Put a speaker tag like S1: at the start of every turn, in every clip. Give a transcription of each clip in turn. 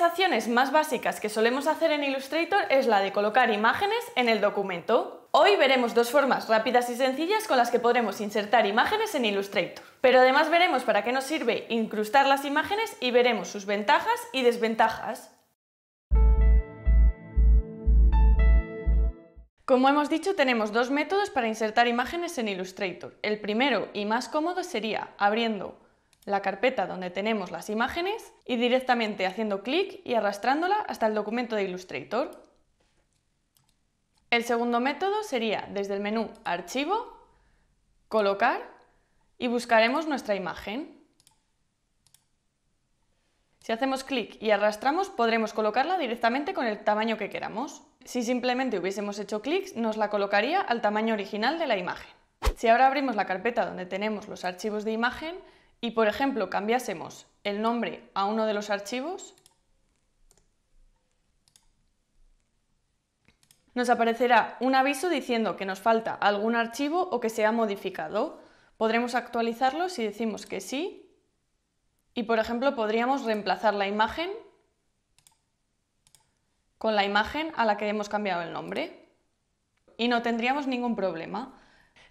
S1: las acciones más básicas que solemos hacer en Illustrator es la de colocar imágenes en el documento. Hoy veremos dos formas rápidas y sencillas con las que podremos insertar imágenes en Illustrator. Pero además veremos para qué nos sirve incrustar las imágenes y veremos sus ventajas y desventajas. Como hemos dicho, tenemos dos métodos para insertar imágenes en Illustrator. El primero y más cómodo sería abriendo la carpeta donde tenemos las imágenes y directamente haciendo clic y arrastrándola hasta el documento de Illustrator. El segundo método sería desde el menú Archivo, Colocar y buscaremos nuestra imagen. Si hacemos clic y arrastramos podremos colocarla directamente con el tamaño que queramos. Si simplemente hubiésemos hecho clic nos la colocaría al tamaño original de la imagen. Si ahora abrimos la carpeta donde tenemos los archivos de imagen, y, por ejemplo, cambiásemos el nombre a uno de los archivos, nos aparecerá un aviso diciendo que nos falta algún archivo o que se ha modificado. Podremos actualizarlo si decimos que sí y, por ejemplo, podríamos reemplazar la imagen con la imagen a la que hemos cambiado el nombre y no tendríamos ningún problema.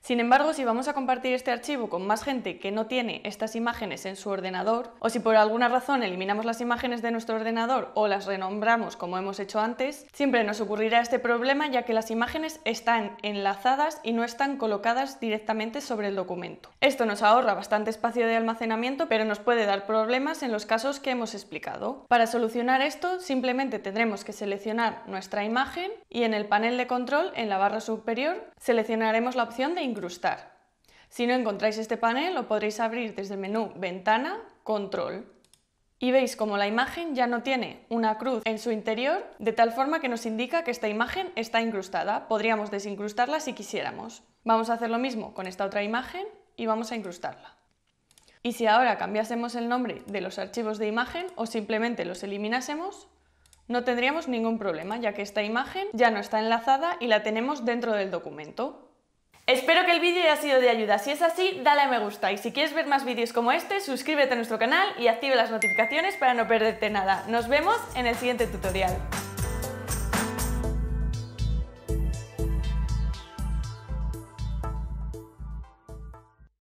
S1: Sin embargo, si vamos a compartir este archivo con más gente que no tiene estas imágenes en su ordenador, o si por alguna razón eliminamos las imágenes de nuestro ordenador o las renombramos como hemos hecho antes, siempre nos ocurrirá este problema ya que las imágenes están enlazadas y no están colocadas directamente sobre el documento. Esto nos ahorra bastante espacio de almacenamiento, pero nos puede dar problemas en los casos que hemos explicado. Para solucionar esto, simplemente tendremos que seleccionar nuestra imagen y en el panel de control, en la barra superior, seleccionaremos la opción incrustar. Si no encontráis este panel, lo podréis abrir desde el menú Ventana, Control. Y veis como la imagen ya no tiene una cruz en su interior, de tal forma que nos indica que esta imagen está incrustada. Podríamos desincrustarla si quisiéramos. Vamos a hacer lo mismo con esta otra imagen y vamos a incrustarla. Y si ahora cambiásemos el nombre de los archivos de imagen o simplemente los eliminásemos, no tendríamos ningún problema, ya que esta imagen ya no está enlazada y la tenemos dentro del documento. Espero que el vídeo haya sido de ayuda, si es así dale a me gusta y si quieres ver más vídeos como este suscríbete a nuestro canal y activa las notificaciones para no perderte nada. Nos vemos en el siguiente tutorial.